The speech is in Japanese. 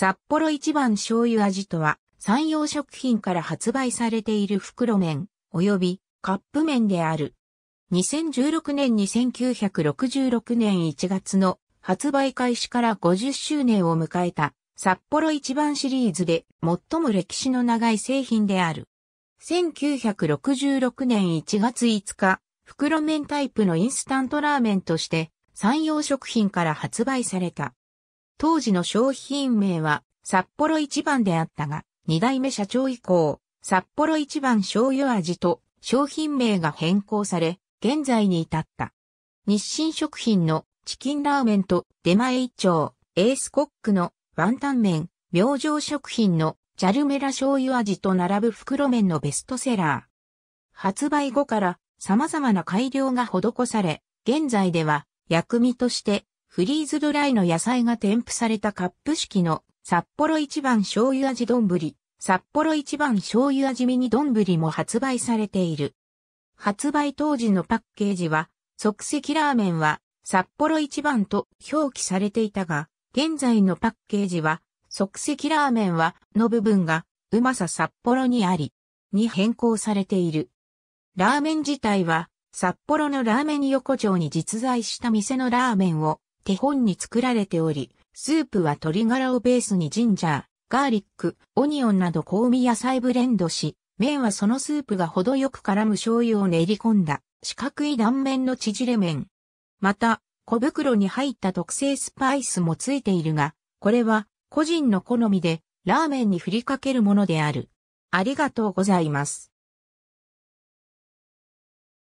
札幌一番醤油味とは、山陽食品から発売されている袋麺、及びカップ麺である。2016年に1966年1月の発売開始から50周年を迎えた札幌一番シリーズで最も歴史の長い製品である。1966年1月5日、袋麺タイプのインスタントラーメンとして山陽食品から発売された。当時の商品名は札幌一番であったが、二代目社長以降、札幌一番醤油味と商品名が変更され、現在に至った。日清食品のチキンラーメンと出前一丁、エースコックのワンタン麺、明星食品のジャルメラ醤油味と並ぶ袋麺のベストセラー。発売後から様々な改良が施され、現在では薬味としてフリーズドライの野菜が添付されたカップ式の札幌一番醤油味丼、札幌一番醤油味ミニ丼も発売されている。発売当時のパッケージは、即席ラーメンは札幌一番と表記されていたが、現在のパッケージは、即席ラーメンはの部分が、うまさ札幌にあり、に変更されている。ラーメン自体は、札幌のラーメン横丁に実在した店のラーメンを手本に作られており、スープは鶏ガラをベースにジンジャー、ガーリック、オニオンなど香味野菜ブレンドし、麺はそのスープが程よく絡む醤油を練り込んだ四角い断面の縮れ麺。また、小袋に入った特製スパイスもついているが、これは個人の好みでラーメンに振りかけるものである。ありがとうございます。